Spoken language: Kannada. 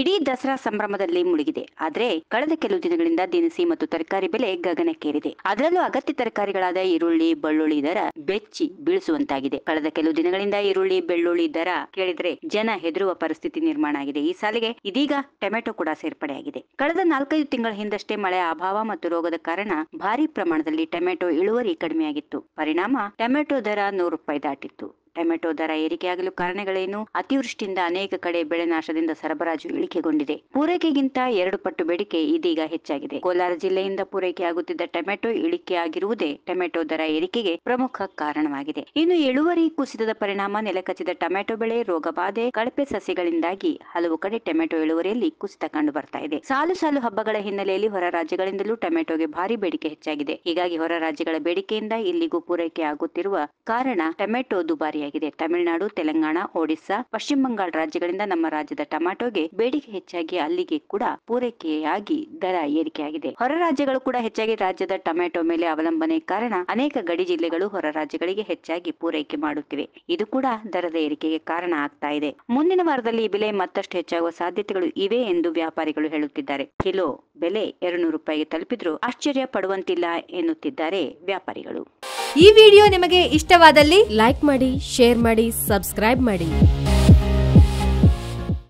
ಇಡೀ ದಸರಾ ಸಂಭ್ರಮದಲ್ಲಿ ಮುಳುಗಿದೆ ಆದರೆ ಕಳೆದ ಕೆಲವು ದಿನಗಳಿಂದ ದಿನಸಿ ಮತ್ತು ತರಕಾರಿ ಬೆಲೆ ಗಗನಕ್ಕೇರಿದೆ ಅದರಲ್ಲೂ ಅಗತ್ಯ ತರಕಾರಿಗಳಾದ ಈರುಳ್ಳಿ ಬೆಳ್ಳುಳ್ಳಿ ದರ ಬೆಚ್ಚಿ ಬೀಳಿಸುವಂತಾಗಿದೆ ಕಳೆದ ಕೆಲವು ದಿನಗಳಿಂದ ಈರುಳ್ಳಿ ಬೆಳ್ಳುಳ್ಳಿ ದರ ಕೇಳಿದ್ರೆ ಜನ ಹೆದರುವ ಪರಿಸ್ಥಿತಿ ನಿರ್ಮಾಣ ಆಗಿದೆ ಈ ಸಾಲಿಗೆ ಇದೀಗ ಟೊಮೆಟೊ ಕೂಡ ಸೇರ್ಪಡೆಯಾಗಿದೆ ಕಳೆದ ನಾಲ್ಕೈದು ತಿಂಗಳ ಹಿಂದಷ್ಟೇ ಮಳೆ ಅಭಾವ ಮತ್ತು ರೋಗದ ಕಾರಣ ಭಾರಿ ಪ್ರಮಾಣದಲ್ಲಿ ಟೊಮೆಟೊ ಇಳುವರಿ ಕಡಿಮೆಯಾಗಿತ್ತು ಪರಿಣಾಮ ಟೊಮೆಟೊ ದರ ನೂರು ರೂಪಾಯಿ ದಾಟಿತ್ತು ಟೊಮೆಟೊ ದರ ಏರಿಕೆಯಾಗಲು ಕಾರಣಗಳೇನು ಅತಿವೃಷ್ಟಿಯಿಂದ ಅನೇಕ ಕಡೆ ಬೆಳೆ ನಾಶದಿಂದ ಸರಬರಾಜು ಇಳಿಕೆಗೊಂಡಿದೆ ಪೂರೈಕೆಗಿಂತ ಎರಡು ಪಟ್ಟು ಬೇಡಿಕೆ ಇದೀಗ ಹೆಚ್ಚಾಗಿದೆ ಕೋಲಾರ ಜಿಲ್ಲೆಯಿಂದ ಪೂರೈಕೆಯಾಗುತ್ತಿದ್ದ ಟೊಮೆಟೊ ಇಳಿಕೆಯಾಗಿರುವುದೇ ಟೊಮೆಟೊ ದರ ಏರಿಕೆಗೆ ಪ್ರಮುಖ ಕಾರಣವಾಗಿದೆ ಇನ್ನು ಇಳುವರಿ ಕುಸಿತದ ಪರಿಣಾಮ ನೆಲಕಚ್ಚಿದ ಟೊಮೆಟೊ ಬೆಳೆ ರೋಗಬಾಧೆ ಕಳಪೆ ಸಸಿಗಳಿಂದಾಗಿ ಹಲವು ಕಡೆ ಟೊಮೆಟೊ ಇಳುವರಿಯಲ್ಲಿ ಕುಸಿತ ಕಂಡು ಬರ್ತಾ ಇದೆ ಸಾಲು ಸಾಲು ಹಬ್ಬಗಳ ಹಿನ್ನೆಲೆಯಲ್ಲಿ ಹೊರ ರಾಜ್ಯಗಳಿಂದಲೂ ಟೊಮೆಟೊಗೆ ಭಾರಿ ಬೇಡಿಕೆ ಹೆಚ್ಚಾಗಿದೆ ಹೀಗಾಗಿ ಹೊರ ರಾಜ್ಯಗಳ ಬೇಡಿಕೆಯಿಂದ ಇಲ್ಲಿಗೂ ಪೂರೈಕೆ ಆಗುತ್ತಿರುವ ಕಾರಣ ಟೊಮೆಟೊ ದುಬಾರಿ ಕಡಿಮೆಯಾಗಿದೆ ತಮಿಳುನಾಡು ತೆಲಂಗಾಣ ಒಡಿಸ್ಸಾ ಪಶ್ಚಿಮ ಬಂಗಾಳ ರಾಜ್ಯಗಳಿಂದ ನಮ್ಮ ರಾಜ್ಯದ ಟೊಮ್ಯಾಟೋಗೆ ಬೇಡಿಕೆ ಹೆಚ್ಚಾಗಿ ಅಲ್ಲಿಗೆ ಕೂಡ ಪೂರೈಕೆಯಾಗಿ ದರ ಏರಿಕೆಯಾಗಿದೆ ಹೊರ ರಾಜ್ಯಗಳು ಕೂಡ ಹೆಚ್ಚಾಗಿ ರಾಜ್ಯದ ಟೊಮ್ಯಾಟೊ ಮೇಲೆ ಅವಲಂಬನೆ ಕಾರಣ ಅನೇಕ ಗಡಿ ಜಿಲ್ಲೆಗಳು ಹೊರ ರಾಜ್ಯಗಳಿಗೆ ಹೆಚ್ಚಾಗಿ ಪೂರೈಕೆ ಮಾಡುತ್ತಿವೆ ಇದು ಕೂಡ ದರದ ಏರಿಕೆಗೆ ಕಾರಣ ಆಗ್ತಾ ಇದೆ ಮುಂದಿನ ವಾರದಲ್ಲಿ ಬೆಲೆ ಮತ್ತಷ್ಟು ಹೆಚ್ಚಾಗುವ ಸಾಧ್ಯತೆಗಳು ಇವೆ ಎಂದು ವ್ಯಾಪಾರಿಗಳು ಹೇಳುತ್ತಿದ್ದಾರೆ ಕಿಲೋ ಬೆಲೆ ಎರಡು ರೂಪಾಯಿಗೆ ತಲುಪಿದ್ರು ಆಶ್ಚರ್ಯ ಪಡುವಂತಿಲ್ಲ ಎನ್ನುತ್ತಿದ್ದಾರೆ ವ್ಯಾಪಾರಿಗಳು ಈ ವಿಡಿಯೋ ನಿಮಗೆ ಇಷ್ಟವಾದಲ್ಲಿ ಲೈಕ್ ಮಾಡಿ ಶೇರ್ ಮಾಡಿ ಸಬ್ಸ್ಕ್ರೈಬ್ ಮಾಡಿ